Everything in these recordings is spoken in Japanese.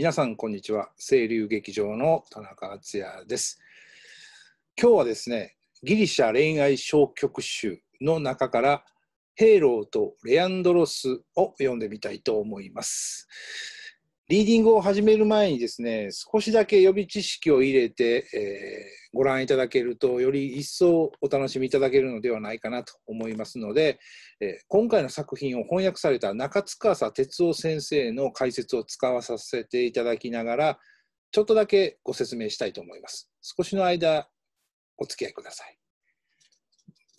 皆さんこんにちは清流劇場の田中敦也です今日はですねギリシャ恋愛小曲集の中からヘイローとレアンドロスを読んでみたいと思いますリーディングを始める前にですね、少しだけ予備知識を入れて、えー、ご覧いただけると、より一層お楽しみいただけるのではないかなと思いますので、えー、今回の作品を翻訳された中司哲夫先生の解説を使わさせていただきながら、ちょっとだけご説明したいと思います。少しの間、お付き合いください。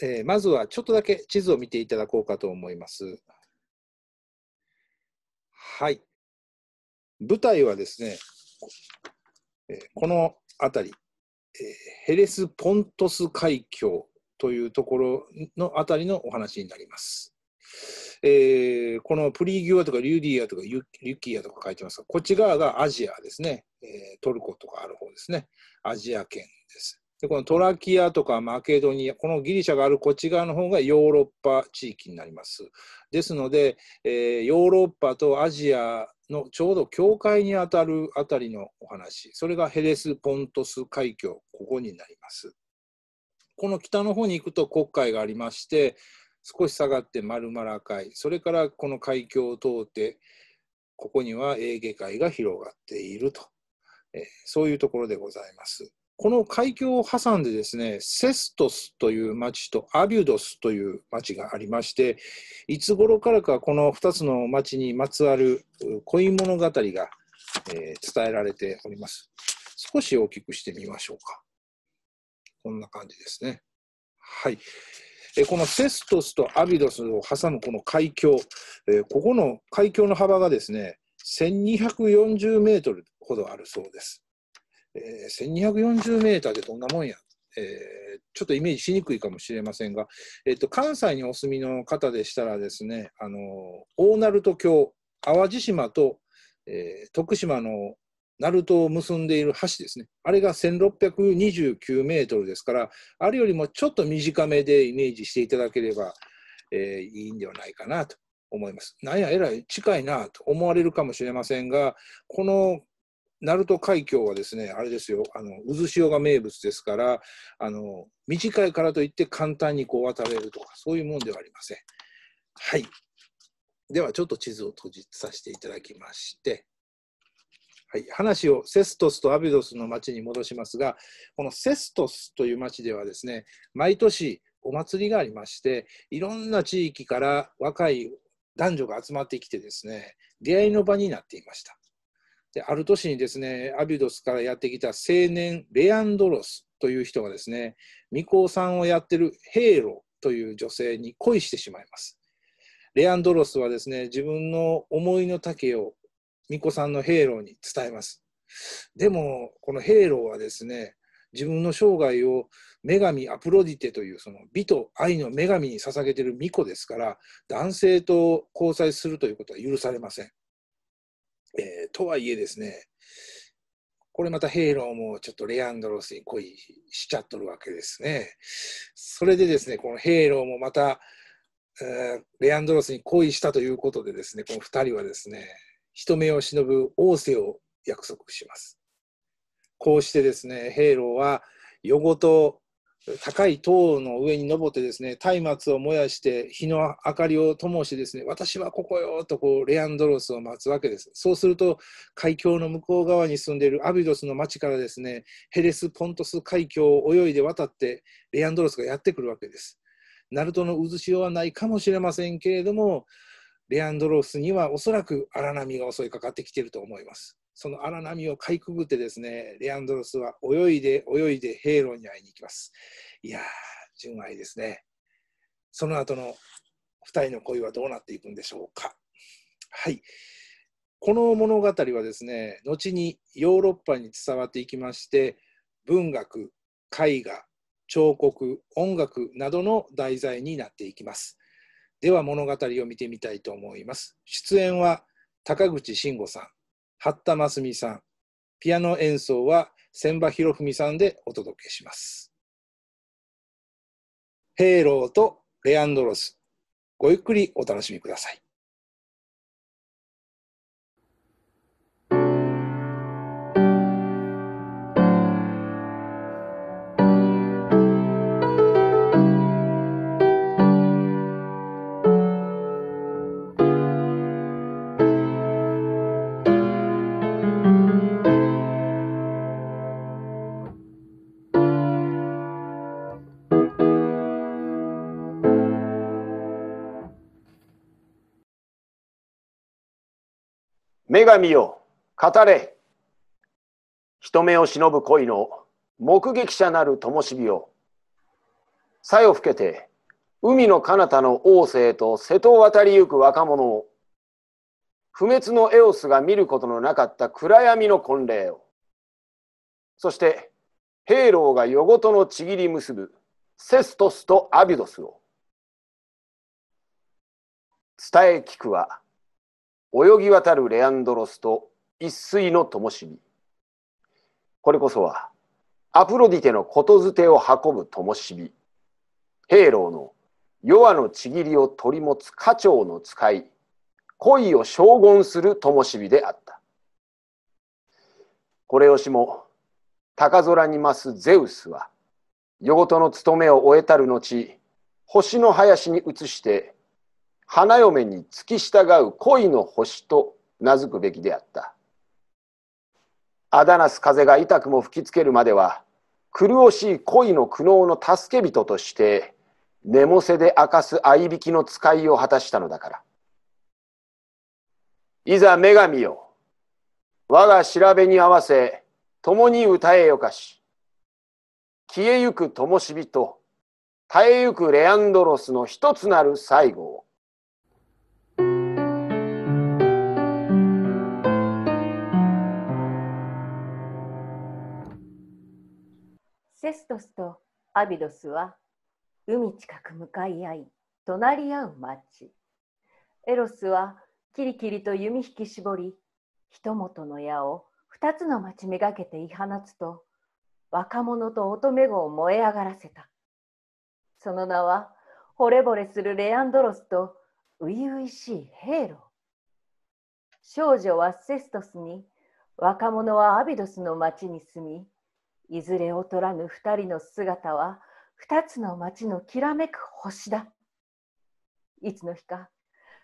えー、まずはちょっとだけ地図を見ていただこうかと思います。はい。舞台はですね、この辺り、ヘレス・ポントス海峡というところの辺りのお話になります。えー、このプリギュアとかリュディアとかユキアとか書いてますが、こっち側がアジアですね、えトルコとかある方ですね、アジア圏です。でこのトラキアとかマケドニア、このギリシャがあるこっち側の方がヨーロッパ地域になります。ですので、えー、ヨーロッパとアジアのちょうど境界にあたるあたりのお話、それがヘレス・ポントス海峡、ここになります。この北の方に行くと黒海がありまして、少し下がってマルマラ海、それからこの海峡を通って、ここにはエーゲ海が広がっていると、えそういうところでございます。この海峡を挟んでですね、セストスという町とアビュドスという町がありまして、いつ頃からかこの2つの町にまつわる恋物語が、えー、伝えられております。少し大きくしてみましょうか。こんな感じですね。はい。えこのセストスとアビドスを挟むこの海峡、えここの海峡の幅がですね、1240メートルほどあるそうです。え1240メーターでどんなもんや、えー、ちょっとイメージしにくいかもしれませんが、えっと、関西にお住みの方でしたらですね、あの、大鳴門橋、淡路島と、えー、徳島の鳴門を結んでいる橋ですね。あれが1629メートルですから、あれよりもちょっと短めでイメージしていただければ、えー、いいんではないかなと思います。なんや、えらい近いなと思われるかもしれませんが、この鳴門海峡はですね、あれですよ、あの渦潮が名物ですから、あの短いからといって簡単にこう渡れるとか、そういうもんではありません。はい。では、ちょっと地図を閉じさせていただきまして、はい、話をセストスとアビドスの町に戻しますが、このセストスという町ではですね、毎年お祭りがありまして、いろんな地域から若い男女が集まってきてですね、出会いの場になっていました。である年にですねアビドスからやってきた青年レアンドロスという人がですね巫女さんをやってるヘイロという女性に恋してしまいます。レアンドロスはですね自分の思いの丈を巫女さんのヘイロに伝えます。でもこのヘイロはですね自分の生涯を女神アプロディテというその美と愛の女神に捧げている巫女ですから男性と交際するということは許されません。えー、とはいえですね、これまたヘイローもちょっとレアンドロスに恋しちゃっとるわけですね。それでですね、このヘイローもまた、えー、レアンドロスに恋したということでですね、この2人はですね、人目を忍ぶ王政を約束します。こうしてですね、ヘイローは夜ごと高い塔の上に登ってですね松明を燃やして日の明かりを灯してですね私はここよとこうレアンドロスを待つわけですそうすると海峡の向こう側に住んでいるアビドスの町からですねヘレス・ポントス海峡を泳いで渡ってレアンドロスがやってくるわけですナルトの渦潮はないかもしれませんけれどもレアンドロスにはおそらく荒波が襲いかかってきていると思いますその荒波をかいくぐってですね、レアンドロスは泳いで泳いでヘーに会いに行きます。いやー、純愛ですね。その後の二人の恋はどうなっていくんでしょうか。はい。この物語はですね、後にヨーロッパに伝わっていきまして、文学、絵画、彫刻、音楽などの題材になっていきます。では物語を見てみたいと思います。出演は高口慎吾さん、八田真澄さん、ピアノ演奏は千葉博文さんでお届けします。ヘイローとレアンドロス、ごゆっくりお楽しみください。女神を語れ人目を忍ぶ恋の目撃者なる灯火をさよふけて海の彼方の王政と瀬戸を渡りゆく若者を不滅のエオスが見ることのなかった暗闇の婚礼をそして兵糧が夜ごとのちぎり結ぶセストスとアビドスを伝え聞くは泳ぎ渡るレアンドロスと一水の灯火これこそはアプロディテのことづてを運ぶ灯火兵老の弱のちぎりを取り持つ家長の使い恋を将軍する灯火であったこれよしも高空に増すゼウスは夜ごとの務めを終えたる後星の林に移して花嫁に付き従う恋の星と名付くべきであったあだなす風が痛くも吹きつけるまでは苦しい恋の苦悩の助け人として寝もせで明かす合いびきの使いを果たしたのだからいざ女神よ我が調べに合わせ共に歌えよかし消えゆく灯火と耐えゆくレアンドロスの一つなる最後をセストスとアビドスは海近く向かい合い隣り合う町エロスはキリキリと弓引き絞り一元の矢を二つの町めがけて言い放つと若者と乙女子を燃え上がらせたその名は惚れ惚れするレアンドロスと初々しいヘイロ少女はセストスに若者はアビドスの町に住みいずれ劣らぬ2人の姿は2つの町のきらめく星だいつの日か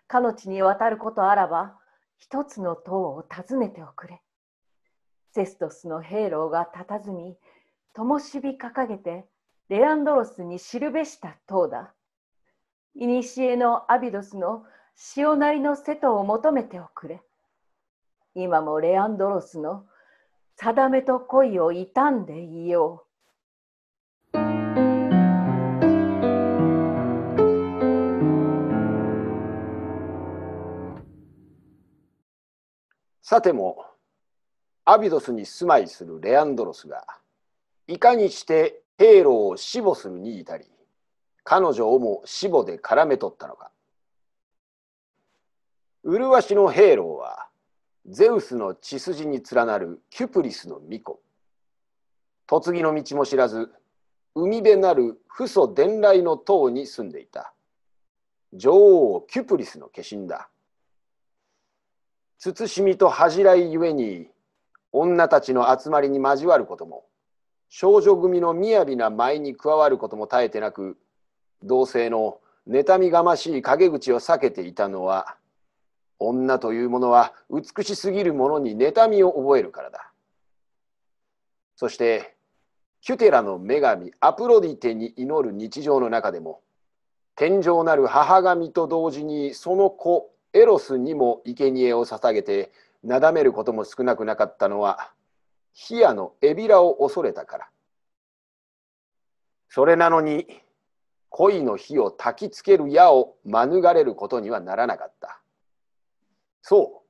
かの地に渡ることあらば一つの塔を訪ねておくれセストスの兵糧がたたずみ灯火掲げてレアンドロスに知るべした塔だ古のアビドスの潮なりの瀬戸を求めておくれ今もレアンドロスの定めと恋を傷んでいよう。さてもアビドスに住まいするレアンドロスがいかにして兵糧を死母するに至り彼女をも死母で絡め取ったのか麗しの兵糧はゼウスの血筋に連なるキュプリスの巫女嫁ぎの道も知らず海辺なる父祖伝来の塔に住んでいた女王キュプリスの化身だ慎みと恥じらいゆえに女たちの集まりに交わることも少女組の雅な舞に加わることも絶えてなく同性の妬みがましい陰口を避けていたのは女というものは美しすぎるものに妬みを覚えるからだ。そして、キュテラの女神アプロディテに祈る日常の中でも、天上なる母神と同時にその子エロスにも生贄を捧げてなだめることも少なくなかったのはヒアのエビラを恐れたから。それなのに恋の火を焚きつける矢を免れることにはならなかった。そ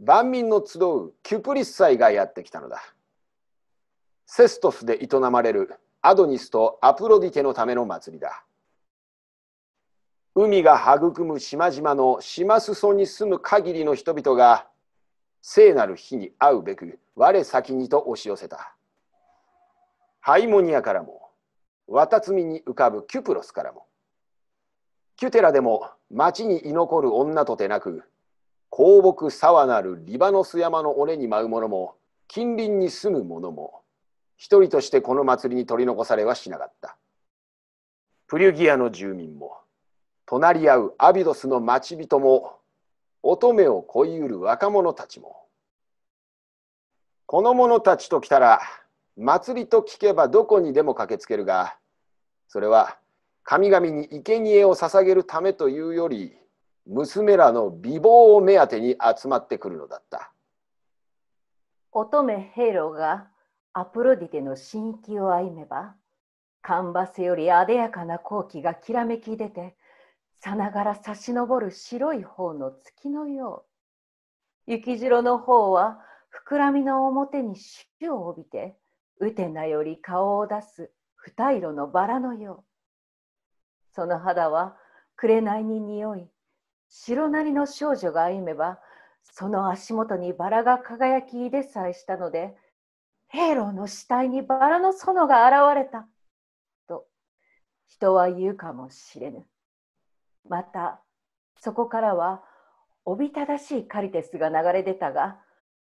う、万民の集うキュプリス祭がやってきたのだ。セストスで営まれるアドニスとアプロディテのための祭りだ。海が育む島々の島裾に住む限りの人々が聖なる日に会うべく我先にと押し寄せた。ハイモニアからも、ワタツミに浮かぶキュプロスからも、キュテラでも町に居残る女とてなく、香木沢なるリバノス山の尾根に舞う者も近隣に住む者も一人としてこの祭りに取り残されはしなかったプリュギアの住民も隣り合うアビドスの町人も乙女を恋うる若者たちもこの者たちと来たら祭りと聞けばどこにでも駆けつけるがそれは神々に生贄を捧げるためというより娘らの美貌を目当てに集まってくるのだった。乙女ヘロがアプロディテの神域を歩めば、カンバスよりあでやかな光輝がきらめき出て、さながら差し上る白い方の月のよう。雪白の方は膨らみの表に朱を帯びて、うてなより顔を出す二色のバラのよう。その肌は紅に匂い、白なりの少女が歩めばその足元にバラが輝きでさえしたので兵糧の死体にバラの園が現れたと人は言うかもしれぬまたそこからはおびただしいカリテスが流れ出たが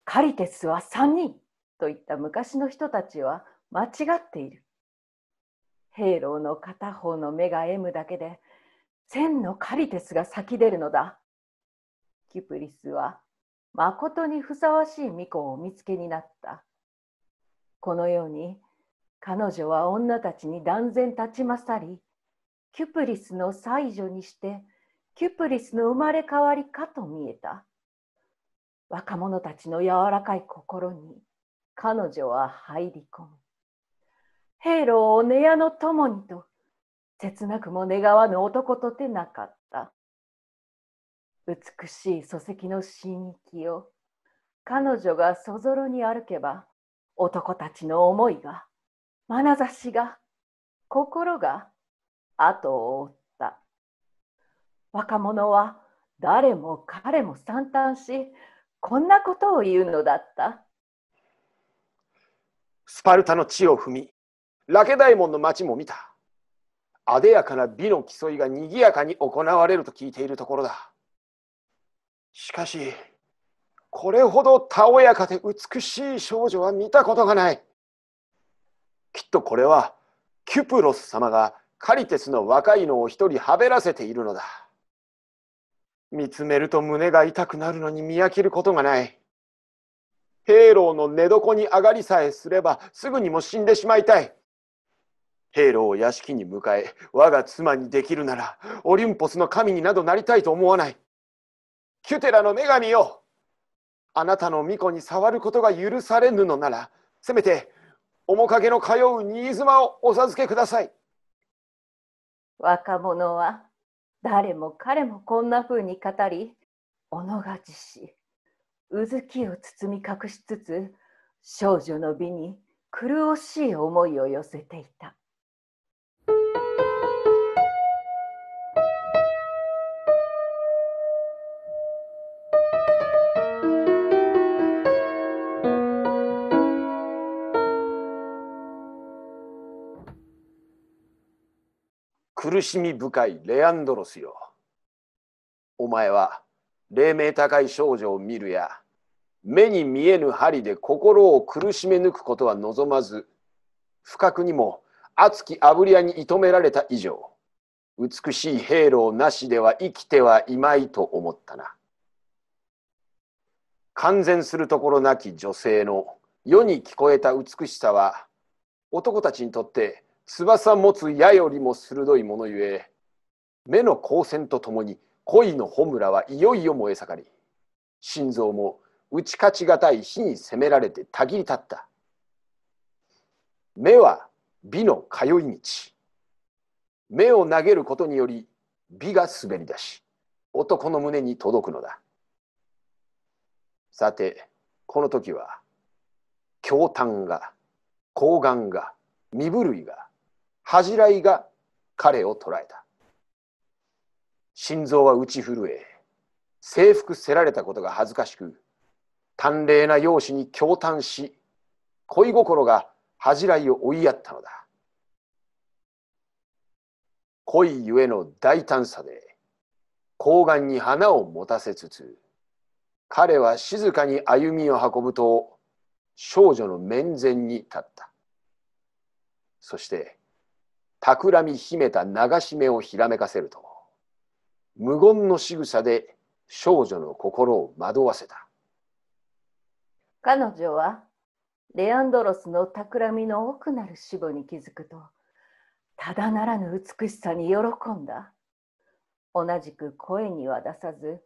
カリテスは三人といった昔の人たちは間違っている兵糧の片方の目が M だけで千のカリテスが咲き出るのだ。キプリスはまことにふさわしい巫女を見つけになった。このように彼女は女たちに断然立ち勝り、キュプリスの妻女にしてキュプリスの生まれ変わりかと見えた。若者たちの柔らかい心に彼女は入り込む。ヘイロを寝屋の友にと切なくも願わぬ男とてなかった。美しい礎石の神域を彼女がそぞろに歩けば男たちの思いが眼差しが心が後を追った若者は誰も彼も惨憺しこんなことを言うのだったスパルタの地を踏みラケダイモンの町も見たあでやかな美の競いがにぎやかに行われると聞いているところだしかしこれほどたおやかで美しい少女は見たことがないきっとこれはキュプロス様がカリテスの若いのを一人はべらせているのだ見つめると胸が痛くなるのに見飽きることがない兵糧の寝床に上がりさえすればすぐにも死んでしまいたい兵糧を屋敷に迎え我が妻にできるならオリンポスの神になどなりたいと思わないキュテラの女神よあなたの巫女に触ることが許されぬのならせめて面影の通う新妻をお授けください若者は誰も彼もこんな風に語り己が自しうずきを包み隠しつつ少女の美に苦しい思いを寄せていた。苦しみ深いレアンドロスよ。お前は黎明高い少女を見るや目に見えぬ針で心を苦しめ抜くことは望まず不覚にも熱き炙り屋に射止められた以上美しい兵糧なしでは生きてはいまいと思ったな完全するところなき女性の世に聞こえた美しさは男たちにとって翼持つ矢よりも鋭いものゆえ目の光線とともに恋の村はいよいよ燃え盛り心臓も打ち勝ちがたい火に攻められてたぎり立った目は美の通い道目を投げることにより美が滑り出し男の胸に届くのださてこの時は驚嘆が睾丸が身震いが恥じらいが彼を捉えた。心臓は打ち震え、制服せられたことが恥ずかしく、端麗な容姿に驚嘆し、恋心が恥じらいを追いやったのだ。恋ゆえの大胆さで、睾丸に花を持たせつつ、彼は静かに歩みを運ぶと、少女の面前に立った。そして、企み秘めた流し目をひらめかせると無言の仕草で少女の心を惑わせた彼女はレアンドロスの企みの奥なる死母に気づくとただならぬ美しさに喜んだ同じく声には出さず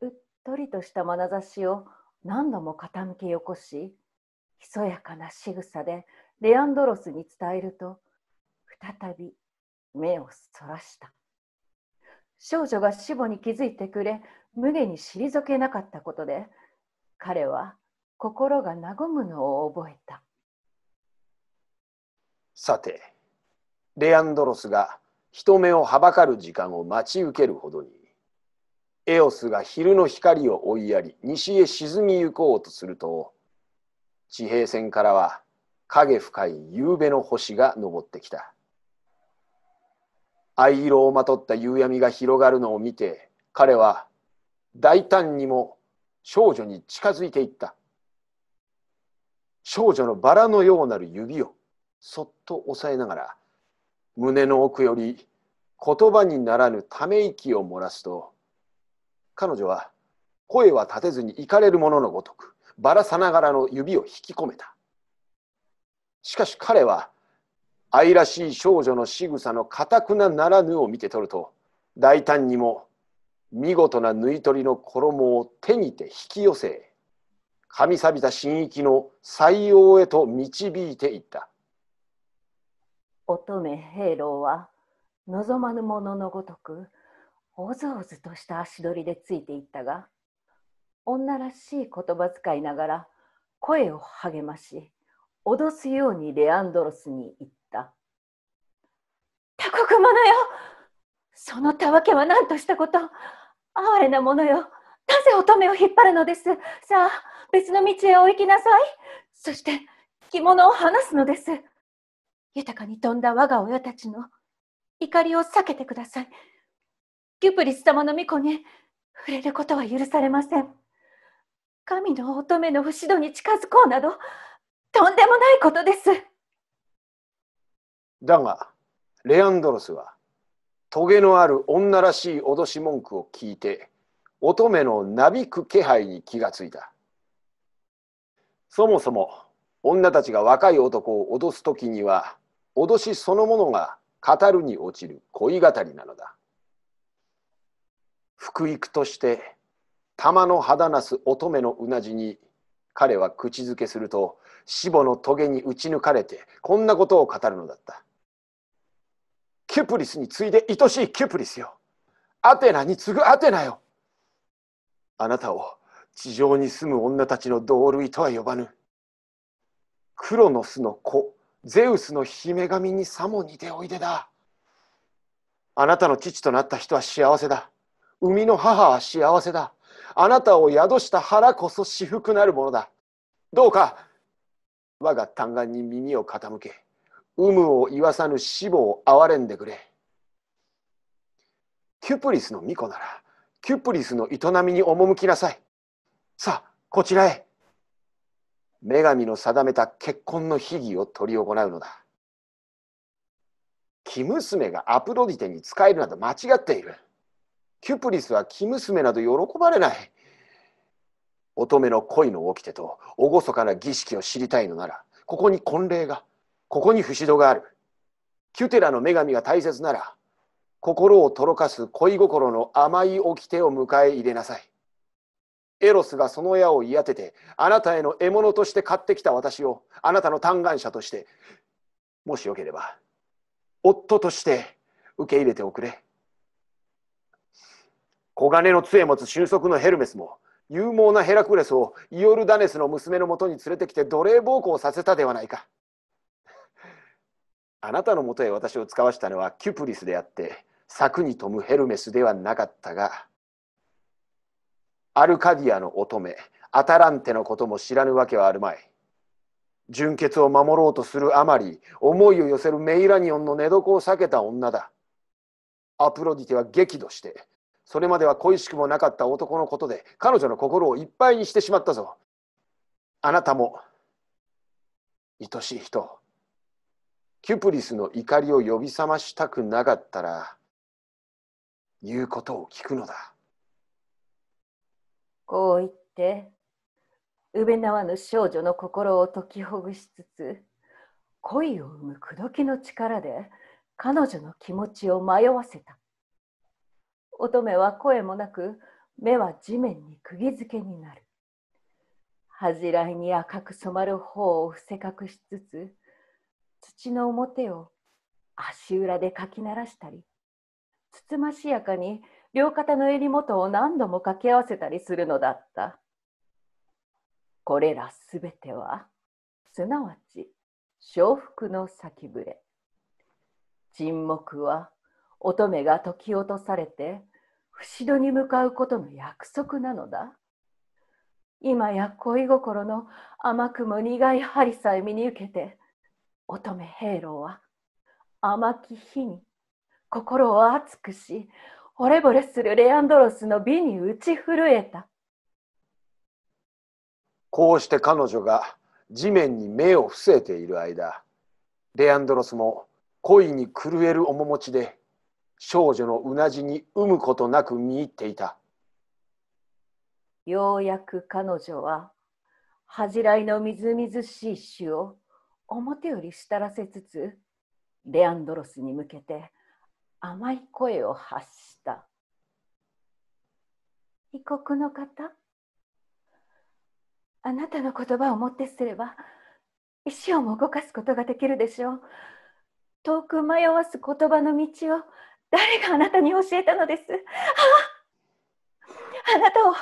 うっとりとした眼差しを何度も傾けよこしひそやかな仕草でレアンドロスに伝えると「再び目をそらした少女が死母に気づいてくれ無下に退けなかったことで彼は心が和むのを覚えたさてレアンドロスが人目をはばかる時間を待ち受けるほどにエオスが昼の光を追いやり西へ沈みゆこうとすると地平線からは影深い夕べの星が昇ってきた。藍色をまとった夕闇が広がるのを見て彼は大胆にも少女に近づいていった少女のバラのようなる指をそっと押さえながら胸の奥より言葉にならぬため息を漏らすと彼女は声は立てずにいかれるもののごとくバラさながらの指を引き込めたしかし彼は愛らしい少女の仕草のかたくなならぬを見て取ると大胆にも見事な縫い取りの衣を手にて引き寄せ神錆びた神域の採用へと導いていった乙女兵郎は望まぬもののごとくおずおずとした足取りでついていったが女らしい言葉遣いながら声を励まし脅すようにレアンドロスに言った。他国者よそのたわけは何としたこと哀れなものよなぜ乙女を引っ張るのですさあ別の道へお行きなさいそして着物を離すのです豊かに飛んだ我が親たちの怒りを避けてくださいギュプリス様の御子に触れることは許されません神の乙女の不死度に近づこうなどとんでもないことです。だが、レアンドロスは、トゲのある女らしい脅し文句を聞いて、乙女のなびく気配に気がついた。そもそも、女たちが若い男を脅す時には、脅しそのものが語るに落ちる恋語りなのだ。福育として玉の肌なす乙女のうなじに彼は口づけすると死母の棘に打ち抜かれてこんなことを語るのだったキュプリスに次いで愛しいキュプリスよアテナに次ぐアテナよあなたを地上に住む女たちの同類とは呼ばぬクロノスの子ゼウスの姫神にさも似ておいでだあなたの父となった人は幸せだ生みの母は幸せだあなたを宿した腹こそ至福なるものだどうか我が嘆願に耳を傾け、有無を言わさぬ死亡を憐れんでくれ。キュプリスの巫女なら、キュプリスの営みに赴きなさい。さあ、こちらへ。女神の定めた結婚の秘儀を執り行うのだ。生娘がアプロディテに使えるなど間違っている。キュプリスは生娘など喜ばれない。乙女の恋の掟きてと厳かな儀式を知りたいのならここに婚礼がここに不死戸があるキュテラの女神が大切なら心をとろかす恋心の甘い掟を迎え入れなさいエロスがその矢を嫌ててあなたへの獲物として買ってきた私をあなたの嘆願者としてもしよければ夫として受け入れておくれ黄金の杖持つ俊足のヘルメスも勇猛なヘラクレスをイオルダネスの娘のもとに連れてきて奴隷暴行させたではないか。あなたのもとへ私を使わしたのはキュプリスであって、柵に富むヘルメスではなかったが、アルカディアの乙女、アタランテのことも知らぬわけはあるまい。純潔を守ろうとするあまり、思いを寄せるメイラニオンの寝床を避けた女だ。アプロディテは激怒して、それまでは恋しくもなかった男のことで彼女の心をいっぱいにしてしまったぞ。あなたも愛しい人、キュプリスの怒りを呼び覚ましたくなかったら、言うことを聞くのだ。こう言って、ウ縄の少女の心を解きほぐしつつ、恋を生む口説きの力で彼女の気持ちを迷わせた。乙女は声もなく目は地面に釘付けになる恥じらいに赤く染まる頬を伏せ隠しつつ土の表を足裏でかき鳴らしたりつつましやかに両肩の襟元を何度も掛け合わせたりするのだったこれらすべてはすなわち笑福の先触れ沈黙は乙女が解き落とされて伏戸に向かうことの約束なのだ今や恋心の甘くも苦い針さえ見に受けて乙女平郎は甘き日に心を熱くし惚れ惚れするレアンドロスの美に打ち震えたこうして彼女が地面に目を伏せている間レアンドロスも恋に狂える面持ちで少女のうなじに産むことなく見入っていたようやく彼女は恥じらいのみずみずしい種を表よりしたらせつつレアンドロスに向けて甘い声を発した異国の方あなたの言葉をもってすれば石をも動かすことができるでしょう遠く迷わす言葉の道を誰があなたに教えたのです。あああなたを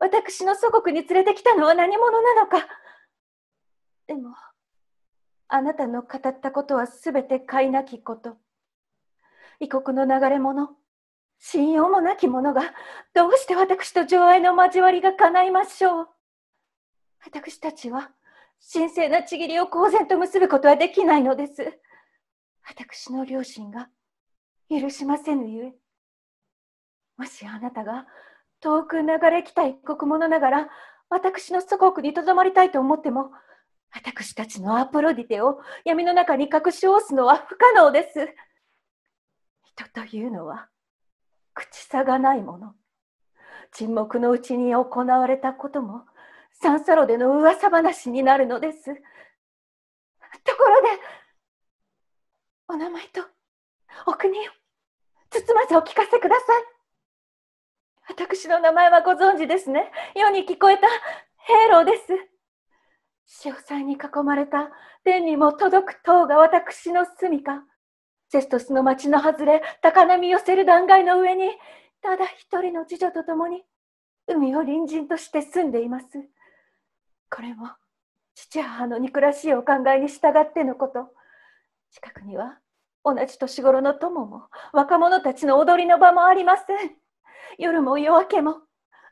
私の祖国に連れてきたのは何者なのか。でも、あなたの語ったことはすべて買いなきこと。異国の流れ者、信用もなき者が、どうして私と情愛の交わりが叶いましょう。私たちは、神聖なちぎりを公然と結ぶことはできないのです。私の両親が許しませぬゆえもしあなたが遠く流れ来た一刻ものながら私の祖国にとどまりたいと思っても私たちのアプロディテを闇の中に隠しおすのは不可能です人というのは口差がないもの沈黙のうちに行われたこともサンサロでの噂話になるのですところでお名前とお国をつつまさお聞かせください。私の名前はご存知ですね。世に聞こえたヘローです。潮騒に囲まれた天にも届く塔が私の住みか。セストスの町の外れ、高波寄せる断崖の上に、ただ一人の次女と共に、海を隣人として住んでいます。これも、父母の憎らしいお考えに従ってのこと。近くには、同じ年頃の友も若者たちの踊りの場もありません夜も夜明けも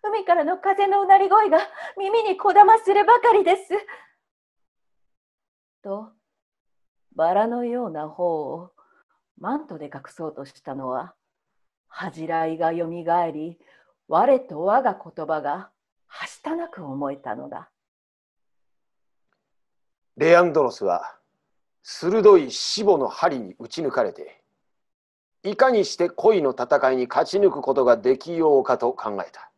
海からの風のうなり声が耳にこだまするばかりですとバラのような方をマントで隠そうとしたのは恥じらいがよみがえり我と我が言葉がはしたなく思えたのだレアンドロスは鋭い死母の針に打ち抜かれていかにして恋の戦いに勝ち抜くことができようかと考えた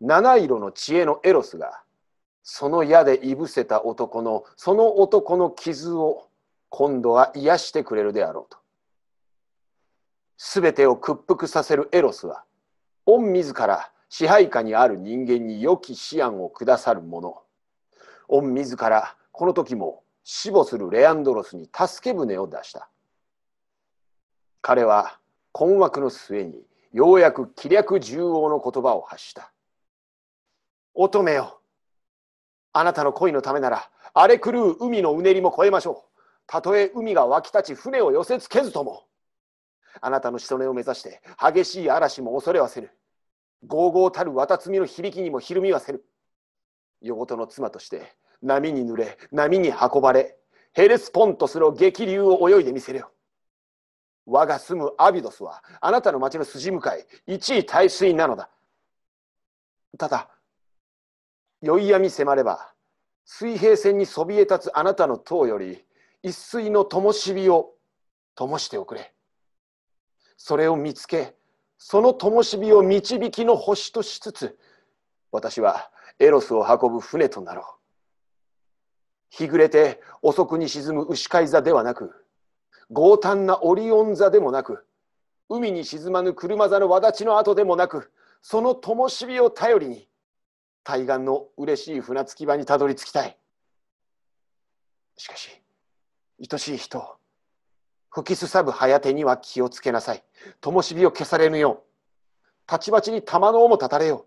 七色の知恵のエロスがその矢でいぶせた男のその男の傷を今度は癒してくれるであろうと全てを屈服させるエロスは御自ら支配下にある人間に良き思案を下さる者御自らこの時も死母するレアンドロスに助け舟を出した彼は困惑の末にようやく気略縦横の言葉を発した乙女よあなたの恋のためなら荒れ狂う海のうねりも越えましょうたとえ海が湧き立ち船を寄せつけずともあなたのし留ねを目指して激しい嵐も恐れはせぬ豪豪たる綿摘みの響きにもひるみはせぬ夜ごとの妻として波に濡れ波に運ばれヘレスポントスの激流を泳いでみせるよ我が住むアビドスはあなたの町の筋向かい一位大水なのだただ宵闇迫れば水平線にそびえ立つあなたの塔より一水の灯火を灯しておくれそれを見つけその灯火を導きの星としつつ私はエロスを運ぶ船となろう日暮れて遅くに沈む牛飼い座ではなく強胆なオリオン座でもなく海に沈まぬ車座の轍ちの跡でもなくその灯火を頼りに対岸の嬉しい船着き場にたどり着きたいしかし愛しい人吹きすさぶ早手には気をつけなさい灯火を消されぬようたちまちに玉の尾もたたれよう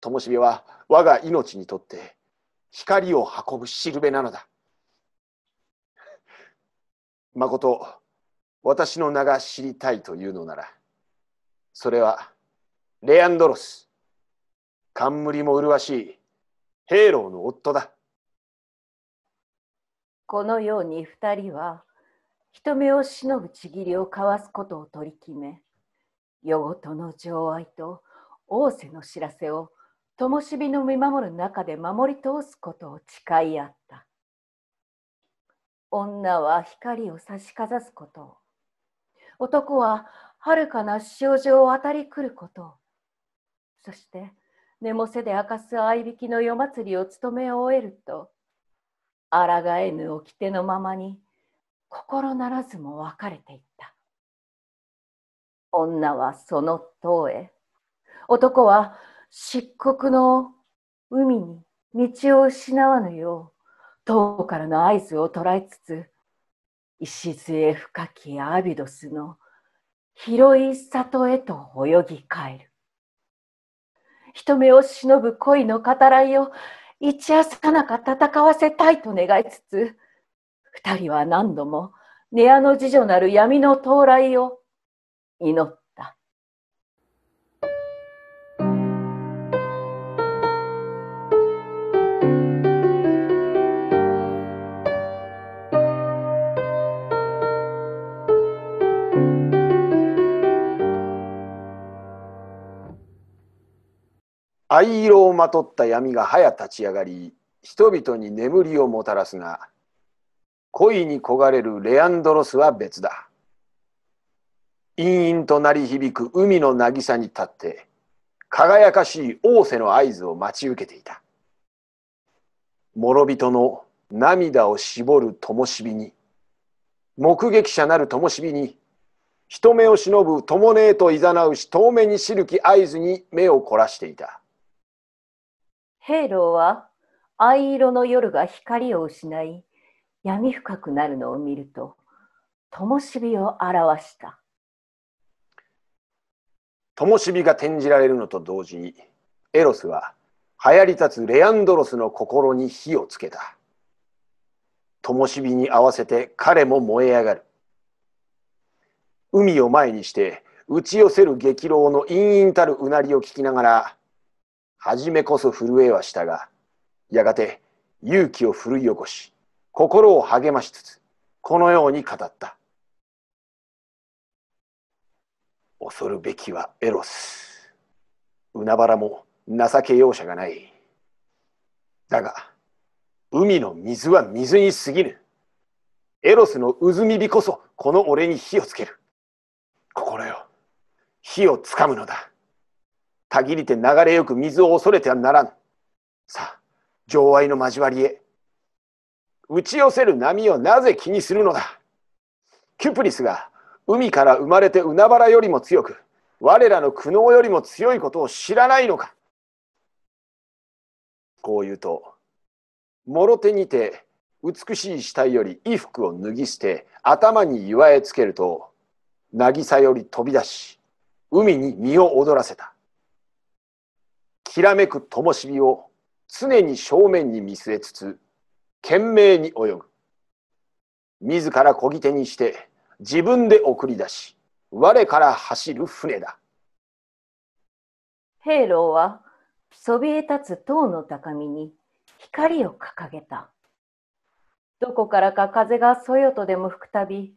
灯火は我が命にとって光を運ぶしるべなのだ。まこと、私の名が知りたいというのなら、それは、レアンドロス、冠も麗しい、ヘイローの夫だ。このように二人は、人目を忍ぶちぎりを交わすことを取り決め、夜ごとの情愛と仰せの知らせを灯火の見守る中で守り通すことを誓い合った女は光を差しかざすことを男は遥かな潮状を渡り来ることをそして根もせで明かす合いびきの夜祭りを務め終えると抗えぬ掟のままに心ならずも別れていった女はその塔へ男は漆黒の海に道を失わぬよう塔からの合図を捉えつつ礎深きアビドスの広い里へと泳ぎ帰る人目を忍ぶ恋の語らいを一夜さなか戦わせたいと願いつつ二人は何度もネ屋の次女なる闇の到来を祈った藍色をまとった闇が早立ち上がり人々に眠りをもたらすが恋に焦がれるレアンドロスは別だ陰々と鳴り響く海の渚に立って輝かしい王瀬の合図を待ち受けていた諸人の涙を絞る灯火に目撃者なる灯火に人目を忍ぶ友ねといざなうし遠目に知るき合図に目を凝らしていた。ヘ糧ローは藍色の夜が光を失い闇深くなるのを見ると灯火を表した灯火が転じられるのと同時にエロスは流行り立つレアンドロスの心に火をつけた灯火に合わせて彼も燃え上がる海を前にして打ち寄せる激浪の陰々たるうなりを聞きながら初めこそ震えはしたが、やがて勇気を奮い起こし、心を励ましつつ、このように語った。恐るべきはエロス。海原も情け容赦がない。だが、海の水は水に過ぎぬ。エロスの渦み火こそこの俺に火をつける。心よ、火をつかむのだ。たぎりて流れよく水を恐れてはならん。さあ、情愛の交わりへ。打ち寄せる波をなぜ気にするのだ。キュプリスが海から生まれて海原よりも強く、我らの苦悩よりも強いことを知らないのか。こう言うと、もろ手にて美しい死体より衣服を脱ぎ捨て、頭に祝えつけると、渚より飛び出し、海に身を躍らせた。きらめく灯火を常に正面に見据えつつ懸命に泳ぐ自らこぎ手にして自分で送り出し我から走る船だ兵糧はそびえ立つ塔の高みに光を掲げたどこからか風がそよとでも吹くたび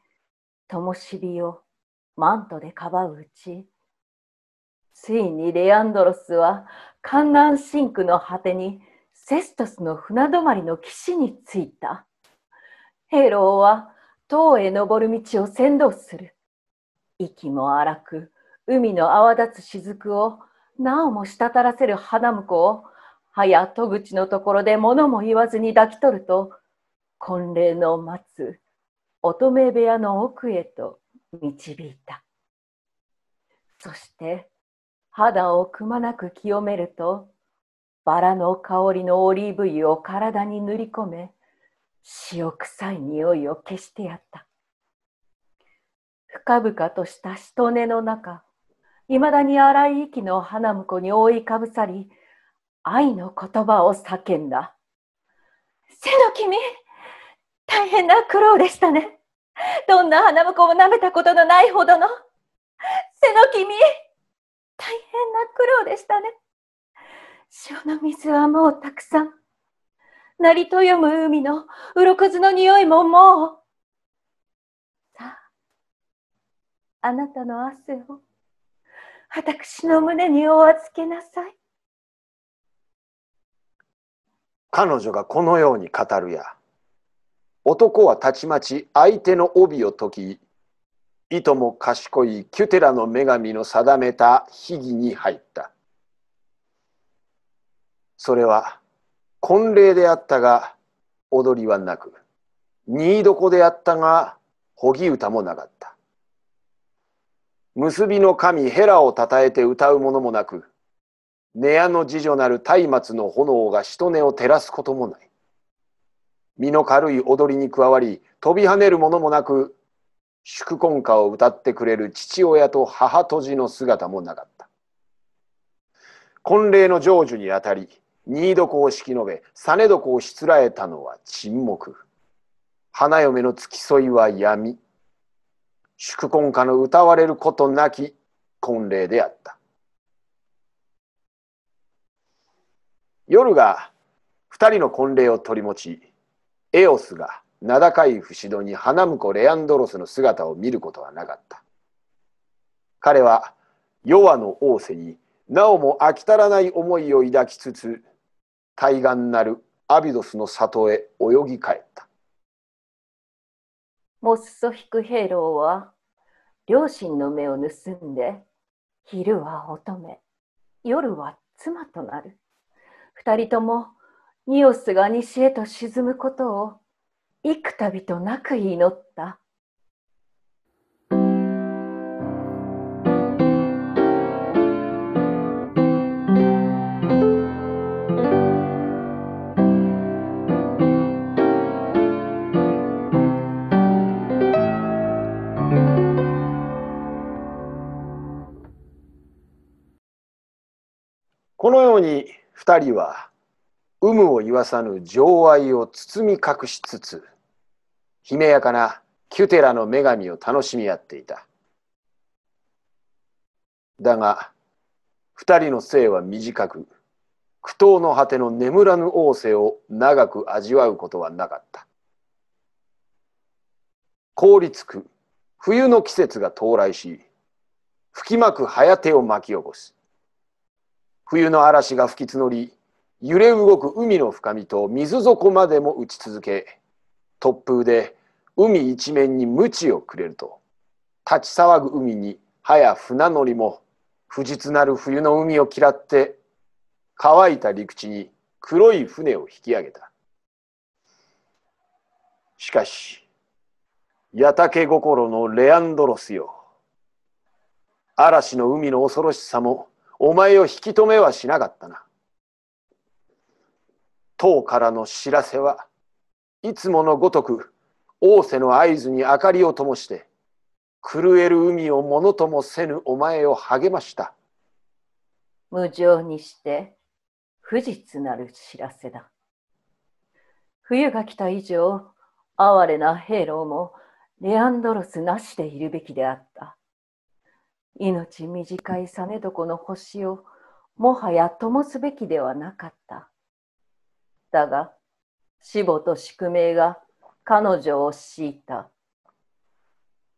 灯火をマントでかばううちついにレアンドロスは観覧シンの果てにセストスの船止まりの岸に着いた。ヘローは塔へ登る道を先導する。息も荒く海の泡立つ雫をなおも滴らせる花婿を葉や戸口のところで物も言わずに抱き取ると婚礼の待つ乙女部屋の奥へと導いた。そして肌をくまなく清めるとバラの香りのオリーブ油を体に塗り込め塩臭い匂いを消してやった深々とした人根の中いまだに荒い息の花婿に覆いかぶさり愛の言葉を叫んだ背の君大変な苦労でしたねどんな花婿も舐めたことのないほどの背の君大変な苦労でしたね。潮の水はもうたくさん。成と読む海の鱗の匂いももう。さあ、あなたの汗を私の胸にお預けなさい。彼女がこのように語るや、男はたちまち相手の帯を解き、いとも賢いキュテラの女神の定めた秘儀に入った。それは婚礼であったが踊りはなく、新床であったがほぎ歌もなかった。結びの神ヘラをたたえて歌うものもなく、寝屋の次女なる松明の炎が人根を照らすこともない。身の軽い踊りに加わり、飛び跳ねるものもなく、祝婚歌を歌ってくれる父親と母とじの姿もなかった婚礼の成就にあたり新床を式き延べ実床をしつらえたのは沈黙花嫁の付き添いは闇祝婚歌の歌われることなき婚礼であった夜が2人の婚礼を取り持ちエオスが名高い不死戸に花婿レアンドロスの姿を見ることはなかった。彼は弱の王瀬になおも飽き足らない思いを抱きつつ対岸なるアビドスの里へ泳ぎ帰った。モッソヒクヘロは両親の目を盗んで昼は乙女夜は妻となる二人ともニオスが西へと沈むことを幾度となく祈ったこのように二人は有無を言わさぬ情愛を包み隠しつつ、姫やかなキュテラの女神を楽しみ合っていた。だが、二人の生は短く、苦闘の果ての眠らぬ王政を長く味わうことはなかった。凍りつく冬の季節が到来し、吹きまく早手を巻き起こす。冬の嵐が吹き募り、揺れ動く海の深みと水底までも打ち続け突風で海一面に鞭をくれると立ち騒ぐ海にはや船乗りも不実なる冬の海を嫌って乾いた陸地に黒い船を引き上げたしかし矢竹心のレアンドロスよ嵐の海の恐ろしさもお前を引き止めはしなかったな党からの知らせはいつものごとく王せの合図に明かりを灯して狂える海をものともせぬお前を励ました無情にして不実なる知らせだ冬が来た以上哀れな兵糧もレアンドロスなしでいるべきであった命短い実床の星をもはや灯すべきではなかっただが、死母と宿命が彼女を強いた。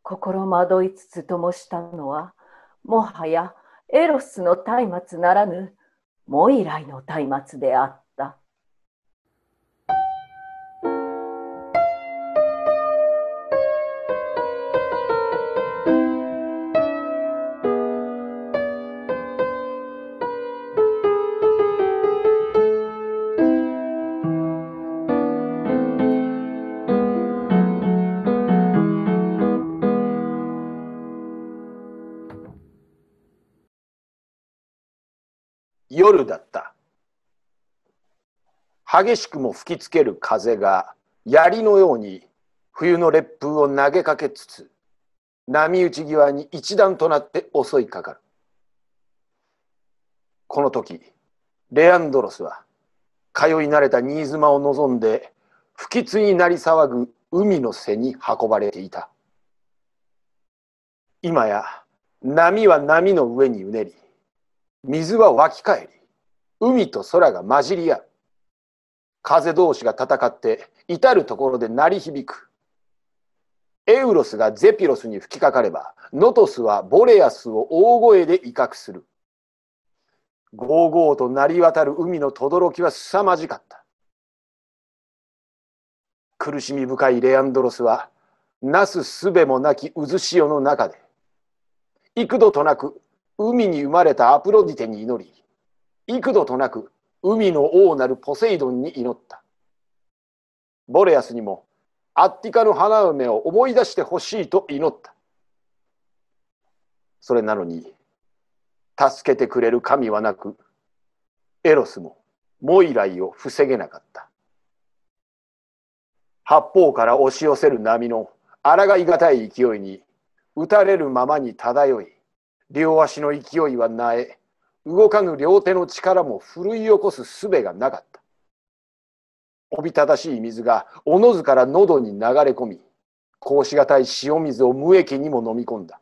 心惑いつつともしたのは、もはやエロスの松明ならぬ、モイライの松明であった。だった激しくも吹きつける風が槍のように冬の烈風を投げかけつつ波打ち際に一段となって襲いかかるこの時レアンドロスは通い慣れた新妻を望んで不吉になり騒ぐ海の背に運ばれていた今や波は波の上にうねり水は湧き返り海と空が混じり合う風同士が戦って至る所で鳴り響くエウロスがゼピロスに吹きかかればノトスはボレアスを大声で威嚇するゴーゴーと鳴り渡る海の轟は凄まじかった苦しみ深いレアンドロスはなすすべもなき渦潮の中で幾度となく海に生まれたアプロディテに祈り幾度となく海の王なるポセイドンに祈ったボレアスにもアッティカの花嫁を思い出してほしいと祈ったそれなのに助けてくれる神はなくエロスもモイライを防げなかった八方から押し寄せる波の抗いがたい勢いに打たれるままに漂い両足の勢いはなえ動かぬ両手の力もふるい起こす術がなかったおびただしい水がおのずから喉に流れ込みこうしがたい塩水を無益にも飲み込んだ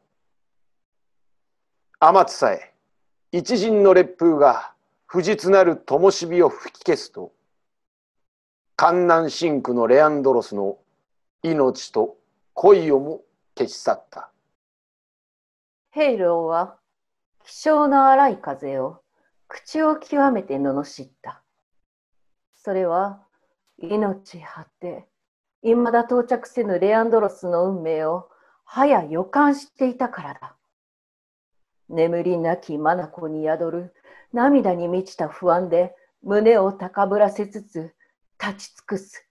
雨津さえ一陣の烈風が不実なる灯火を吹き消すと観南深紅のレアンドロスの命と恋をも消し去ったヘイローは気性の荒い風を口を極めて罵った。それは命張って、いまだ到着せぬレアンドロスの運命を早予感していたからだ。眠りなき眼に宿る涙に満ちた不安で胸を高ぶらせつつ立ち尽くす。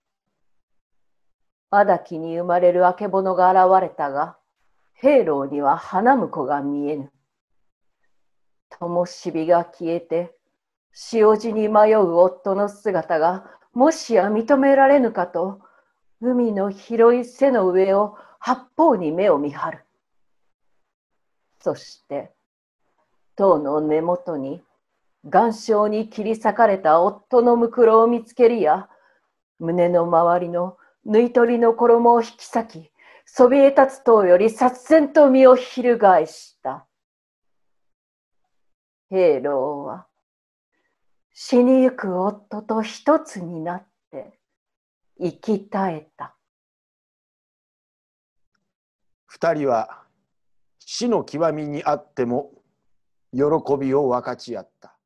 あだに生まれるあけぼのが現れたが、兵糧には花婿が見えぬ。灯火が消えて、潮路に迷う夫の姿が、もしや認められぬかと、海の広い背の上を八方に目を見張る。そして、塔の根元に、岩礁に切り裂かれた夫のむくろを見つけるや、胸の周りの縫い取りの衣を引き裂き、そびえ立つ塔より殺然と身を翻した。平郎は死にゆく夫と一つになって生き絶えた二人は死の極みにあっても喜びを分かち合った